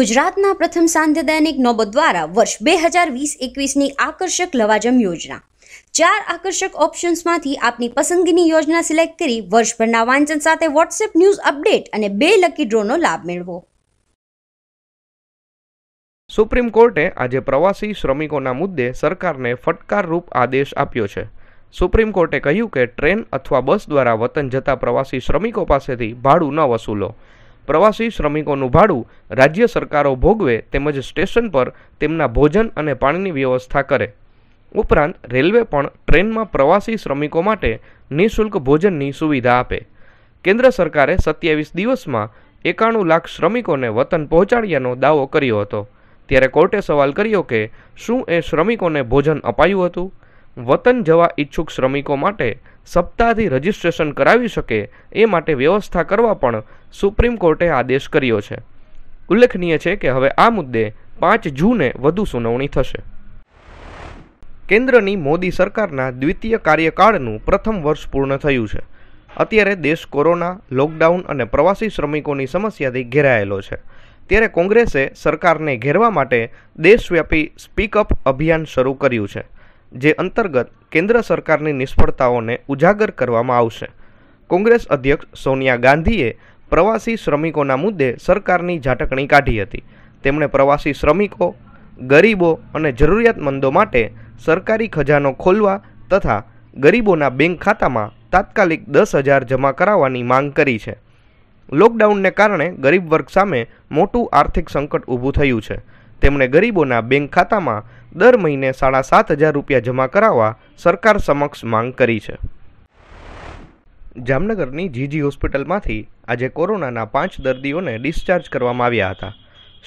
ગુજરાતના પ્રથમ સાંધ્ય દૈનિક નોબત દ્વારા વર્ષ બે હજાર વીસ એકવીસની આકર્ષક લવાજમ યોજના ચાર આકર્ષક ઓપ્શન્સમાંથી આપની પસંદગીની યોજના સિલેક્ટ કરી વર્ષભરના વાંચન સાથે વોટ્સએપ ન્યૂઝ અપડેટ અને બે લકી ડ્રોનો લાભ મેળવો સુપ્રીમ કોર્ટે આજે પ્રવાસી શ્રમિકોના મુદ્દે સરકારને ફટકારરૂપ આદેશ આપ્યો છે સુપ્રીમ કોર્ટે કહ્યું કે ટ્રેન અથવા બસ દ્વારા વતન જતા પ્રવાસી શ્રમિકો પાસેથી ભાડું ન વસૂલો પ્રવાસી શ્રમિકોનું ભાડું રાજ્ય સરકારો ભોગવે તેમજ સ્ટેશન પર તેમના ભોજન અને પાણીની વ્યવસ્થા કરે ઉપરાંત રેલવે પણ ટ્રેનમાં પ્રવાસી શ્રમિકો માટે નિઃશુલ્ક ભોજનની સુવિધા આપે કેન્દ્ર સરકારે સત્યાવીસ દિવસમાં એકાણું લાખ શ્રમિકોને વતન પહોંચાડ્યાનો દાવો કર્યો હતો ત્યારે કોર્ટે સવાલ કર્યો કે શું એ શ્રમિકોને ભોજન અપાયું હતું વતન જવા ઈચ્છુક શ્રમિકો માટે સપ્તાહથી રજિસ્ટ્રેશન કરાવી શકે એ માટે વ્યવસ્થા કરવા પણ સુપ્રીમ કોર્ટે આદેશ કર્યો છે ઉલ્લેખનીય છે કે હવે આ મુદ્દે પાંચ જૂને વધુ સુનાવણી થશે કેન્દ્રની મોદી સરકારના દ્વિતીય કાર્યકાળનું પ્રથમ વર્ષ પૂર્ણ થયું છે અત્યારે દેશ કોરોના લોકડાઉન અને પ્રવાસી શ્રમિકોની સમસ્યાથી ઘેરાયેલો છે ત્યારે કોંગ્રેસે સરકારને ઘેરવા માટે દેશવ્યાપી સ્પીકઅપ અભિયાન શરૂ કર્યું છે જે અંતર્ગત કેન્દ્ર સરકારની નિષ્ફળતાઓને ઉજાગર કરવામાં આવશે કોંગ્રેસ અધ્યક્ષ સોનિયા ગાંધીએ પ્રવાસી શ્રમિકોના મુદ્દે સરકારની ઝાટકણી કાઢી હતી તેમણે પ્રવાસી શ્રમિકો ગરીબો અને જરૂરિયાતમંદો માટે સરકારી ખજાનો ખોલવા તથા ગરીબોના બેંક ખાતામાં તાત્કાલિક દસ હજાર જમા કરાવવાની માંગ કરી છે લોકડાઉનને કારણે ગરીબ વર્ગ સામે મોટું આર્થિક સંકટ ઊભું થયું છે તેમણે ગરીબોના બેંક ખાતામાં દર મહિને સાડા સાત હજાર રૂપિયા જમા કરાવવા સરકાર સમક્ષ માંગ કરી છે જામનગરની જીજી હોસ્પિટલમાંથી આજે કોરોનાના પાંચ દર્દીઓને ડિસ્ચાર્જ કરવામાં આવ્યા હતા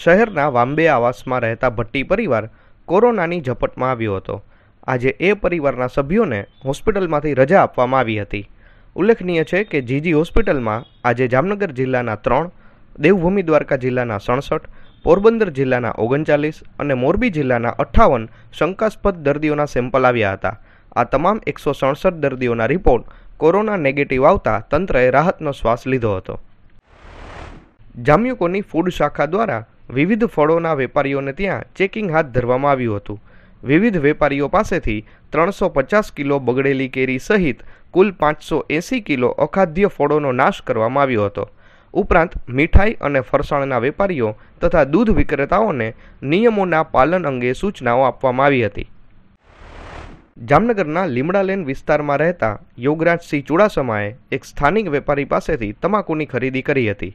શહેરના વાંબે આવાસમાં રહેતા ભટ્ટી પરિવાર કોરોનાની ઝપટમાં આવ્યો હતો આજે એ પરિવારના સભ્યોને હોસ્પિટલમાંથી રજા આપવામાં આવી હતી ઉલ્લેખનીય છે કે જીજી હોસ્પિટલમાં આજે જામનગર જિલ્લાના ત્રણ દેવભૂમિ દ્વારકા જિલ્લાના સડસઠ પોરબંદર જિલ્લાના ઓગણચાલીસ અને મોરબી જિલ્લાના અઠ્ઠાવન શંકાસ્પદ દર્દીઓના સેમ્પલ આવ્યા હતા આ તમામ એકસો સડસઠ દર્દીઓના રિપોર્ટ કોરોના નેગેટિવ આવતા તંત્રએ રાહતનો શ્વાસ લીધો હતો જામ્યુકોની ફૂડ શાખા દ્વારા વિવિધ ફળોના વેપારીઓને ત્યાં ચેકિંગ હાથ ધરવામાં આવ્યું હતું વિવિધ વેપારીઓ પાસેથી ત્રણસો પચાસ કિલો બગડેલી કેરી સહિત કુલ પાંચસો એંસી કિલો અખાદ્ય ફળોનો નાશ કરવામાં આવ્યો હતો ઉપરાંત મીઠાઈ અને ફરસાણના વેપારીઓ તથા દૂધ વિક્રેતાઓને નિયમોના પાલન અંગે સૂચનાઓ આપવામાં આવી હતી જામનગરના લીમડાલેન વિસ્તારમાં રહેતા યોગરાજસિંહ ચુડાસમાએ એક સ્થાનિક વેપારી પાસેથી તમાકુની ખરીદી કરી હતી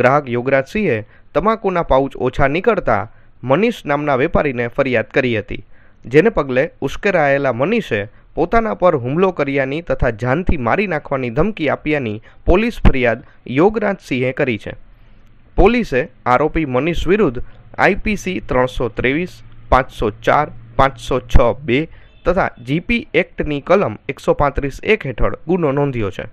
ગ્રાહક યોગરાજસિંહે તમાકુના પાઉચ ઓછા નીકળતા મનીષ નામના વેપારીને ફરિયાદ કરી હતી જેને પગલે ઉશ્કેરાયેલા મનીષે પોતાના પર હુમલો કર્યાની તથા જાનથી મારી નાખવાની ધમકી આપ્યાની પોલીસ ફરિયાદ યોગરાજસિંહે કરી છે પોલીસે આરોપી મનીષ વિરુદ્ધ આઈપીસી ત્રણસો ત્રેવીસ પાંચસો ચાર પાંચસો છ બે તથા જીપી એક્ટની કલમ એકસો પાંત્રીસ એક હેઠળ ગુનો નોંધ્યો છે